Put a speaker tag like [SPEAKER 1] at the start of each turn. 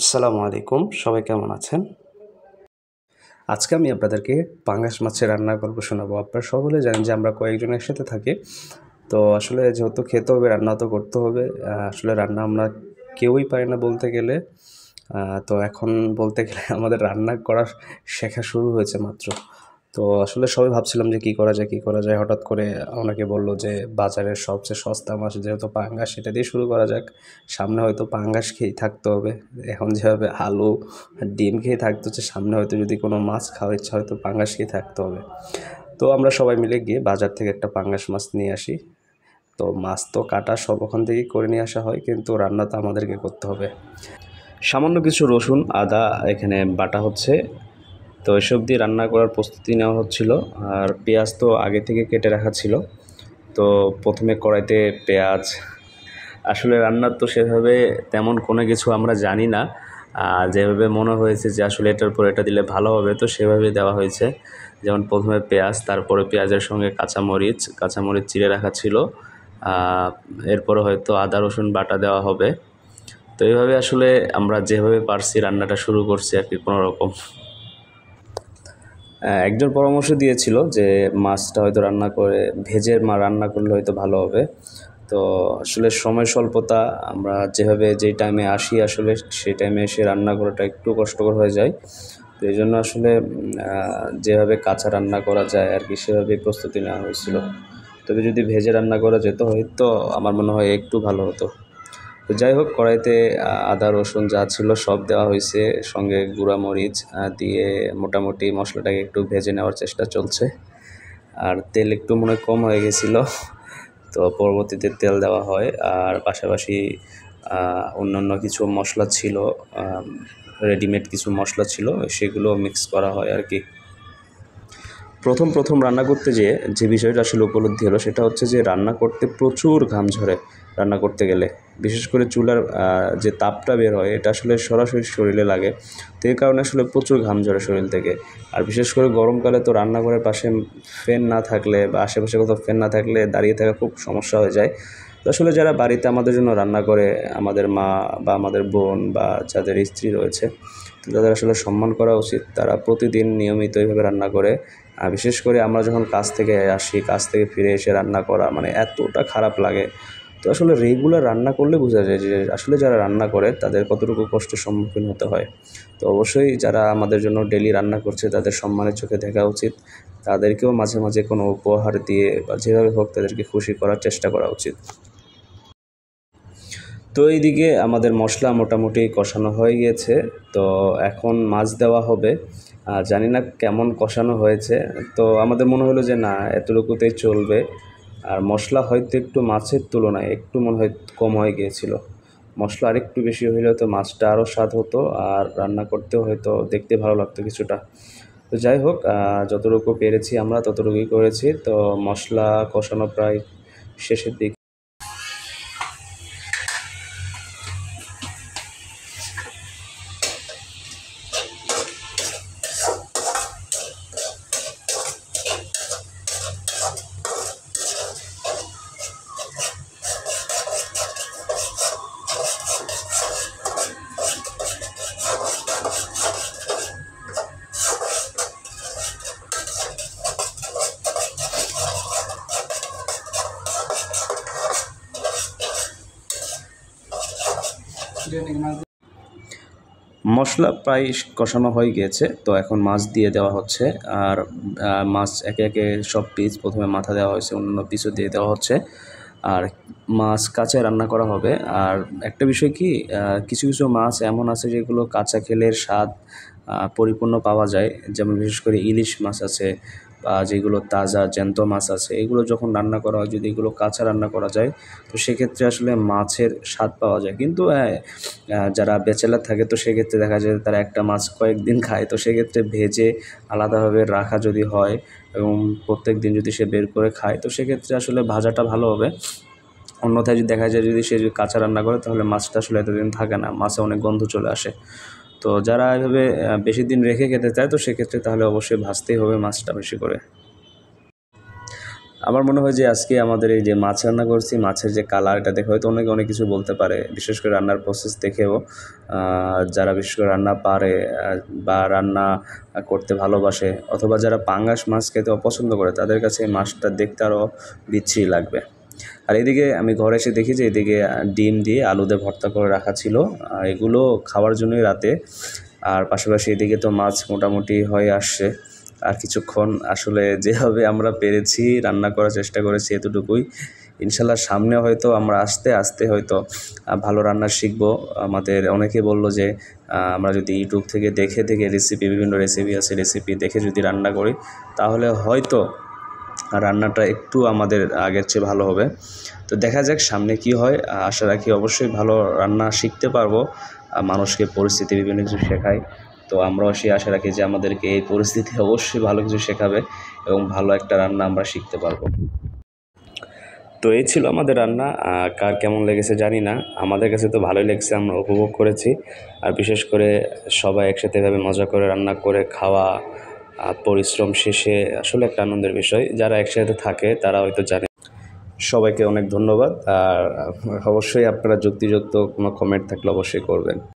[SPEAKER 1] আসসালামু আলাইকুম সবাই কেমন আছেন আজকে আমি আপনাদেরকে পাঙ্গাস মাছের রান্নার গল্প শোনাবো আপনারা সকলে জানেন যে আমরা কয়েকজন একসাথে থাকি তো আসলে যেহেতু খেতে হবে রান্না তো করতে হবে আসলে রান্না আমরা কেউই পারি না বলতে গেলে তো এখন বলতে গেলে আমাদের রান্না করা শেখা শুরু হয়েছে মাত্র তো আসলে সবাই ভাবছিলাম যে কি করা যায় কি করা যায় হঠাৎ করে ওনাকে বলল যে বাজারের সবচেয়ে সস্তা মাছ যেহেতু পাঙ্গাস সেটা দিয়ে শুরু করা যাক সামনে হয়তো পাঙ্গাস খেয়েই থাকতে হবে এখন যেভাবে আলু ডিম খেয়ে থাকতে হচ্ছে সামনে হয়তো যদি কোনো মাছ খাওয়ার ইচ্ছা হয়তো পাঙ্গাস খেয়ে থাকতে হবে তো আমরা সবাই মিলে গিয়ে বাজার থেকে একটা পাঙ্গাস মাছ নিয়ে আসি তো মাছ তো কাটা সব ওখান থেকেই করে নিয়ে আসা হয় কিন্তু রান্না তো আমাদেরকে করতে হবে সামান্য কিছু রসুন আদা এখানে বাটা হচ্ছে তো এসব দিয়ে রান্না করার প্রস্তুতি নেওয়া হচ্ছিল আর পেঁয়াজ তো আগে থেকে কেটে রাখা ছিল তো প্রথমে কড়াইতে পেঁয়াজ আসলে রান্নার তো সেভাবে তেমন কোনো কিছু আমরা জানি না যেভাবে মনে হয়েছে যে আসলে এটার পর এটা দিলে ভালো হবে তো সেভাবে দেওয়া হয়েছে যেমন প্রথমে পেঁয়াজ তারপরে পেঁয়াজের সঙ্গে কাঁচামরিচ কাঁচামরিচ চিড়ে রাখা ছিল এরপরে হয়তো আদা রসুন বাটা দেওয়া হবে তো এইভাবে আসলে আমরা যেভাবে পারছি রান্নাটা শুরু করছি আর কি কোনোরকম একজন পরামর্শ দিয়েছিল যে মাছটা হয়তো রান্না করে ভেজে মা রান্না করলে হয়তো ভালো হবে তো আসলে সময় স্বল্পতা আমরা যেভাবে যেই টাইমে আসি আসলে সেই টাইমে এসে রান্না করাটা একটু কষ্টকর হয়ে যায় তো এই জন্য আসলে যেভাবে কাঁচা রান্না করা যায় আর কি সেভাবেই প্রস্তুতি নেওয়া হয়েছিল তবে যদি ভেজে রান্না করা যেত হয়তো আমার মনে হয় একটু ভালো হতো তো যাই হোক কড়াইতে আদা রসুন যা ছিল সব দেওয়া হয়েছে সঙ্গে গুঁড়া মরিচ দিয়ে মোটামুটি মশলাটাকে একটু ভেজে নেওয়ার চেষ্টা চলছে আর তেল একটু মনে কম হয়ে গেছিল তো পরবর্তীতে তেল দেওয়া হয় আর পাশাপাশি অন্যান্য কিছু মশলা ছিল রেডিমেড কিছু মশলা ছিল সেগুলো মিক্স করা হয় আর কি প্রথম প্রথম রান্না করতে যেয়ে যে বিষয়টা আসলে উপলব্ধি হলো সেটা হচ্ছে যে রান্না করতে প্রচুর ঘাম ঝরে রান্না করতে গেলে বিশেষ করে চুলার যে তাপটা বের হয় এটা আসলে সরাসরি শরীরে লাগে তো এই কারণে আসলে প্রচুর ঘাম ঝরে শরীর থেকে আর বিশেষ করে গরমকালে তো রান্নাঘরের পাশে ফ্যান না থাকলে বা আশেপাশে কোথাও ফ্যান না থাকলে দাঁড়িয়ে থাকা খুব সমস্যা হয়ে যায় তো আসলে যারা বাড়িতে আমাদের জন্য রান্না করে আমাদের মা বা আমাদের বোন বা যাদের স্ত্রী রয়েছে তাদের আসলে সম্মান করা উচিত তারা প্রতিদিন নিয়মিত এইভাবে রান্না করে আর বিশেষ করে আমরা যখন কাজ থেকে আসি কাজ থেকে ফিরে এসে রান্না করা মানে এতটা খারাপ লাগে তো আসলে রেগুলার রান্না করলে বোঝা যায় যে আসলে যারা রান্না করে তাদের কতটুকু কষ্টের সম্মুখীন হতে হয় তো অবশ্যই যারা আমাদের জন্য ডেলি রান্না করছে তাদের সম্মানের চোখে দেখা উচিত তাদেরকেও মাঝে মাঝে কোনো উপহার দিয়ে বা যেভাবে হোক তাদেরকে খুশি করার চেষ্টা করা উচিত তো এইদিকে আমাদের মশলা মোটামুটি কষানো হয়ে গিয়েছে তো এখন মাছ দেওয়া হবে জানি না কেমন কষানো হয়েছে তো আমাদের মনে হলো যে না এতটুকুতেই চলবে আর মশলা হয়তো একটু মাছের তুলনায় একটু মনে হয় কম হয়ে গিয়েছিল মশলা আরেকটু বেশি হইলে তো মাছটা আরও স্বাদ হতো আর রান্না করতেও হয়তো দেখতে ভালো লাগতো কিছুটা তো যাই হোক যতটুকু পেরেছি আমরা ততটুকুই করেছি তো মশলা কষানো প্রায় শেষের দিকে মশলা প্রায় কষানো হয়ে গিয়েছে তো এখন মাছ দিয়ে দেওয়া হচ্ছে আর মাছ একে একে সব পিস প্রথমে মাথা দেওয়া হয়েছে অন্য পিসও দিয়ে দেওয়া হচ্ছে আর মাছ কাঁচা রান্না করা হবে আর একটা বিষয় কি কিছু কিছু মাছ এমন আছে যেগুলো কাঁচা খেলের স্বাদ পরিপূর্ণ পাওয়া যায় যেমন বিশেষ করে ইলিশ মাছ আছে বা যেগুলো তাজা জ্যান্ত মাছ আছে এগুলো যখন রান্না করা হয় যদি এগুলো কাঁচা রান্না করা যায় তো সেক্ষেত্রে আসলে মাছের স্বাদ পাওয়া যায় কিন্তু হ্যাঁ, যারা ব্যাচেলার থাকে তো সেক্ষেত্রে দেখা যায় তারা একটা মাছ কয়েকদিন খায় তো সেক্ষেত্রে ভেজে আলাদাভাবে রাখা যদি হয় এবং প্রত্যেক দিন যদি সে বের করে খায় তো সেক্ষেত্রে আসলে ভাজাটা ভালো হবে অন্যথায় যদি দেখা যায় যদি সে যদি কাঁচা রান্না করে তাহলে মাছটা আসলে এতদিন থাকে না মাছে অনেক গন্ধ চলে আসে তো যারা এভাবে বেশি দিন রেখে খেতে চায় তো সেক্ষেত্রে তাহলে অবশ্যই ভাজতেই হবে মাছটা বেশি করে আমার মনে হয় যে আজকে আমাদের এই যে মাছ রান্না করছি মাছের যে কালার এটা দেখে হয়তো অনেকে অনেক কিছু বলতে পারে বিশেষ করে রান্নার প্রসেস দেখেও যারা বিশেষ করে রান্না পারে বা রান্না করতে ভালোবাসে অথবা যারা পাঙ্গাস মাছ খেতে অপছন্দ করে তাদের কাছে এই মাছটা দেখতে আরও বিচ্ছিরি লাগবে আর এদিকে আমি ঘরে এসে দেখি যে এদিকে ডিম দিয়ে আলুতে ভর্তা করে রাখা ছিল আর এগুলো খাওয়ার জন্যই রাতে আর পাশাপাশি এদিকে তো মাছ মোটামুটি হয়ে আসছে আর কিছুক্ষণ আসলে যেভাবে আমরা পেরেছি রান্না করার চেষ্টা করেছি এতটুকুই ইনশাল্লাহ সামনে হয়তো আমরা আসতে আসতে হয়তো ভালো রান্না শিখব আমাদের অনেকে বলল যে আমরা যদি ইউটিউব থেকে দেখে দেখে রেসিপি বিভিন্ন রেসিপি আছে রেসিপি দেখে যদি রান্না করি তাহলে হয়তো রান্নাটা একটু আমাদের আগের চেয়ে ভালো হবে তো দেখা যাক সামনে কি হয় আশা রাখি অবশ্যই ভালো রান্না শিখতে পারবো মানুষকে পরিস্থিতি বিভিন্ন কিছু শেখায় তো আমরাও সেই আশা রাখি যে আমাদেরকে এই পরিস্থিতি অবশ্যই ভালো কিছু শেখাবে এবং ভালো একটা রান্না আমরা শিখতে পারবো তো এই ছিল আমাদের রান্না কার কেমন লেগেছে জানি না আমাদের কাছে তো ভালোই লেগেছে আমরা উপভোগ করেছি আর বিশেষ করে সবাই একসাথে এভাবে মজা করে রান্না করে খাওয়া পরিশ্রম শেষে আসলে একটা আনন্দের বিষয় যারা একসাথে থাকে তারা হয়তো জানে সবাইকে অনেক ধন্যবাদ আর অবশ্যই আপনারা যুক্তিযুক্ত কোনো কমেন্ট থাকলে অবশ্যই করবেন